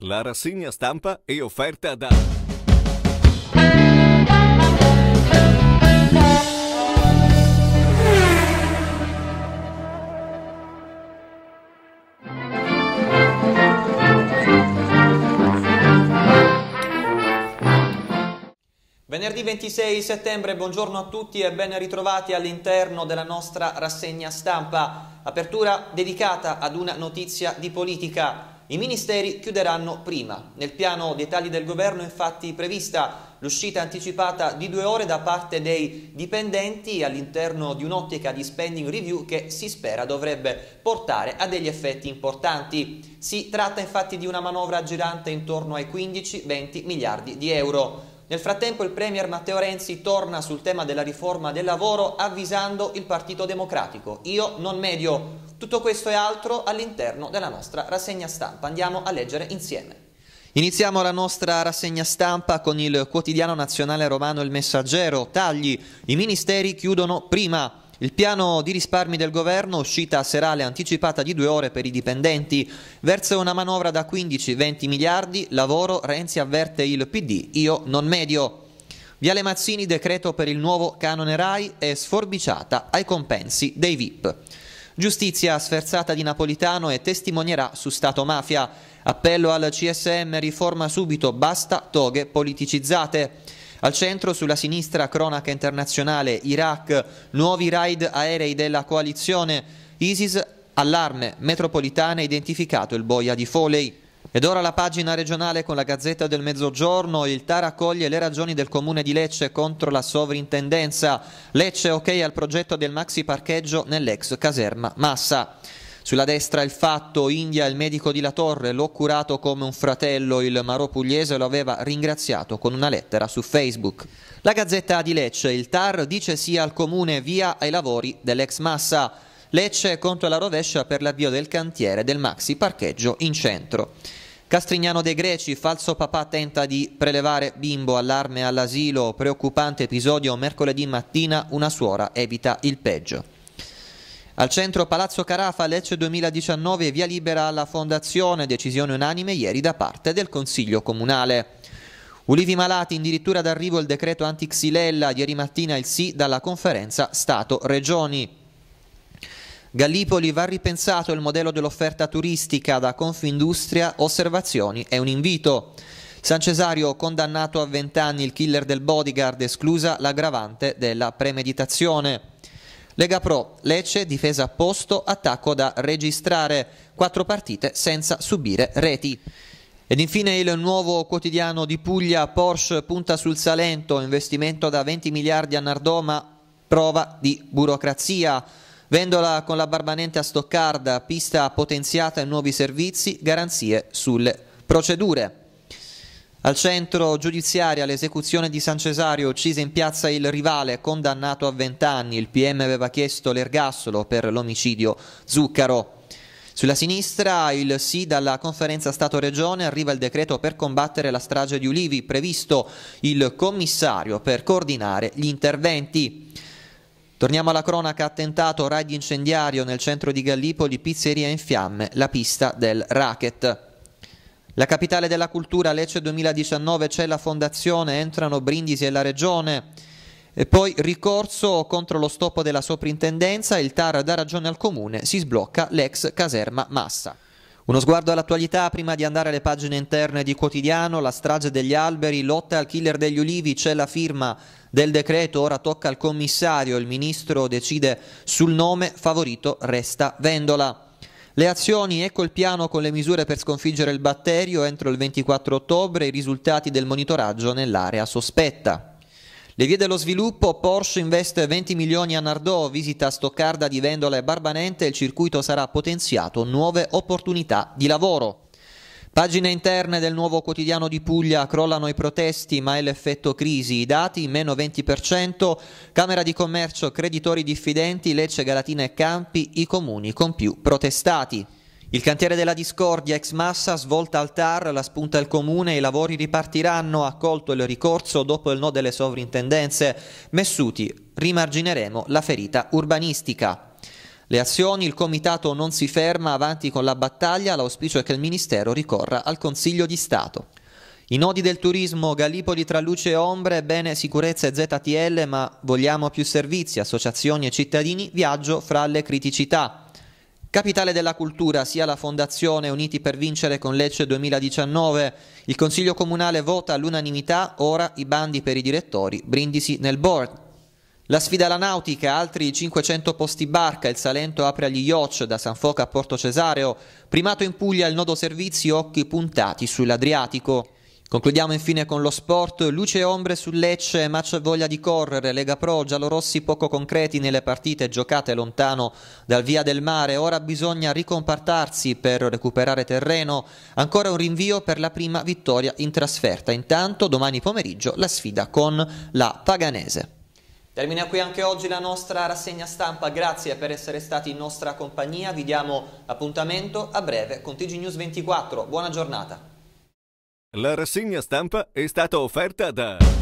La rassegna stampa è offerta da Venerdì 26 settembre, buongiorno a tutti e ben ritrovati all'interno della nostra rassegna stampa. Apertura dedicata ad una notizia di politica. I ministeri chiuderanno prima. Nel piano dei tagli del governo è infatti prevista l'uscita anticipata di due ore da parte dei dipendenti all'interno di un'ottica di spending review che si spera dovrebbe portare a degli effetti importanti. Si tratta infatti di una manovra girante intorno ai 15-20 miliardi di euro. Nel frattempo il Premier Matteo Renzi torna sul tema della riforma del lavoro avvisando il Partito Democratico. Io non medio tutto questo e altro all'interno della nostra rassegna stampa. Andiamo a leggere insieme. Iniziamo la nostra rassegna stampa con il quotidiano nazionale romano Il Messaggero. Tagli, i ministeri chiudono prima. Il piano di risparmi del governo, uscita serale anticipata di due ore per i dipendenti, verso una manovra da 15-20 miliardi, lavoro, Renzi avverte il PD, io non medio. Viale Mazzini decreto per il nuovo canone RAI è sforbiciata ai compensi dei VIP. Giustizia sferzata di Napolitano e testimonierà su Stato Mafia. Appello al CSM riforma subito, basta toghe politicizzate. Al centro, sulla sinistra, cronaca internazionale, Iraq, nuovi raid aerei della coalizione, ISIS, allarme, metropolitana identificato il boia di Foley. Ed ora la pagina regionale con la Gazzetta del Mezzogiorno. Il TAR accoglie le ragioni del comune di Lecce contro la sovrintendenza. Lecce ok al progetto del maxi parcheggio nell'ex caserma Massa. Sulla destra il fatto, India, il medico di La Torre, l'ho curato come un fratello, il Marò Pugliese lo aveva ringraziato con una lettera su Facebook. La Gazzetta di Lecce, il TAR dice sì al comune via ai lavori dell'ex Massa. Lecce contro la rovescia per l'avvio del cantiere del maxi parcheggio in centro. Castrignano dei Greci, falso papà tenta di prelevare bimbo, allarme all'asilo, preoccupante episodio mercoledì mattina, una suora evita il peggio. Al centro Palazzo Carafa, Lecce 2019, via libera alla fondazione, decisione unanime ieri da parte del Consiglio Comunale. Ulivi Malati, addirittura d'arrivo il decreto anti-Xilella, ieri mattina il sì dalla conferenza Stato-Regioni. Gallipoli va ripensato il modello dell'offerta turistica da Confindustria, osservazioni e un invito. San Cesario condannato a 20 anni il killer del bodyguard, esclusa l'aggravante della premeditazione. Lega Pro, Lecce, difesa a posto, attacco da registrare, quattro partite senza subire reti. Ed infine il nuovo quotidiano di Puglia, Porsche punta sul Salento, investimento da 20 miliardi a Nardoma, prova di burocrazia. Vendola con la Barbanente a Stoccarda, pista potenziata e nuovi servizi, garanzie sulle procedure. Al centro giudiziaria l'esecuzione di San Cesario, uccisa in piazza il rivale, condannato a 20 anni. Il PM aveva chiesto l'ergassolo per l'omicidio Zuccaro. Sulla sinistra il sì dalla conferenza Stato-Regione arriva il decreto per combattere la strage di Ulivi, previsto il commissario per coordinare gli interventi. Torniamo alla cronaca, attentato, raid incendiario nel centro di Gallipoli, pizzeria in fiamme, la pista del racket. La capitale della cultura, Lecce 2019, c'è la fondazione, entrano Brindisi e la regione. E poi ricorso contro lo stop della soprintendenza, il TAR dà ragione al comune, si sblocca l'ex caserma Massa. Uno sguardo all'attualità prima di andare alle pagine interne di quotidiano, la strage degli alberi, lotta al killer degli ulivi, c'è la firma del decreto, ora tocca al commissario, il ministro decide sul nome, favorito resta Vendola. Le azioni, ecco il piano con le misure per sconfiggere il batterio entro il 24 ottobre, i risultati del monitoraggio nell'area sospetta. Le vie dello sviluppo, Porsche investe 20 milioni a Nardò, visita Stoccarda di Vendola e Barbanente, il circuito sarà potenziato, nuove opportunità di lavoro. Pagine interne del nuovo quotidiano di Puglia, crollano i protesti ma è l'effetto crisi, i dati meno 20%, Camera di Commercio, creditori diffidenti, Lecce, Galatina e Campi, i comuni con più protestati. Il cantiere della discordia ex massa svolta al TAR, la spunta al comune, i lavori ripartiranno, accolto il ricorso dopo il no delle sovrintendenze. Messuti, rimargineremo la ferita urbanistica. Le azioni, il comitato non si ferma, avanti con la battaglia, l'auspicio è che il Ministero ricorra al Consiglio di Stato. I nodi del turismo, Gallipoli tra luce e ombre, bene sicurezza e ZTL, ma vogliamo più servizi, associazioni e cittadini, viaggio fra le criticità. Capitale della cultura, sia la Fondazione Uniti per vincere con Lecce 2019. Il Consiglio Comunale vota all'unanimità, ora i bandi per i direttori, Brindisi nel board. La sfida alla nautica, altri 500 posti barca, il Salento apre agli yacht da San Foca a Porto Cesareo, primato in Puglia il nodo servizi, occhi puntati sull'Adriatico. Concludiamo infine con lo sport, luce e ombre sul Lecce, ma c'è voglia di correre, Lega Pro, giallorossi poco concreti nelle partite giocate lontano dal via del mare, ora bisogna ricompartarsi per recuperare terreno, ancora un rinvio per la prima vittoria in trasferta, intanto domani pomeriggio la sfida con la Paganese. Termina qui anche oggi la nostra rassegna stampa, grazie per essere stati in nostra compagnia, vi diamo appuntamento a breve con TG News 24, buona giornata. La rassegna stampa è stata offerta da...